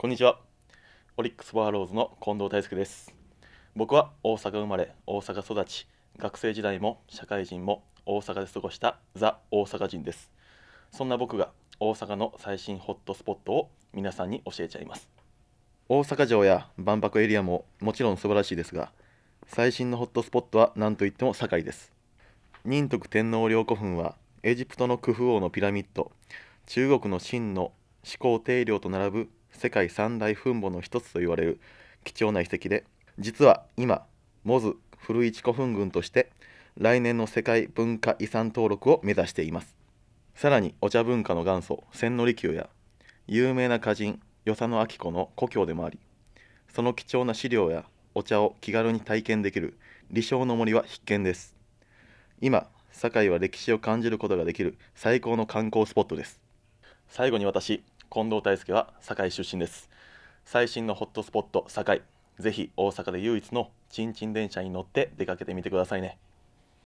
こんにちは。オリックスバーローズの近藤大輔です。僕は大阪生まれ、大阪育ち、学生時代も社会人も大阪で過ごしたザ・大阪人です。そんな僕が大阪の最新ホットスポットを皆さんに教えちゃいます。大阪城や万博エリアももちろん素晴らしいですが、最新のホットスポットは何といっても堺です。仁徳天皇陵古墳はエジプトのクフ王のピラミッド、中国の秦の始皇帝陵と並ぶ世界三大墳墓の一つと言われる貴重な遺跡で実は今モズ古市古墳群として来年の世界文化遺産登録を目指していますさらにお茶文化の元祖千利休や有名な歌人与謝野明子の故郷でもありその貴重な資料やお茶を気軽に体験できる理想の森は必見です今堺は歴史を感じることができる最高の観光スポットです最後に私近藤大輔は堺出身です最新のホットスポット堺ぜひ大阪で唯一のチンチン電車に乗って出かけてみてくださいね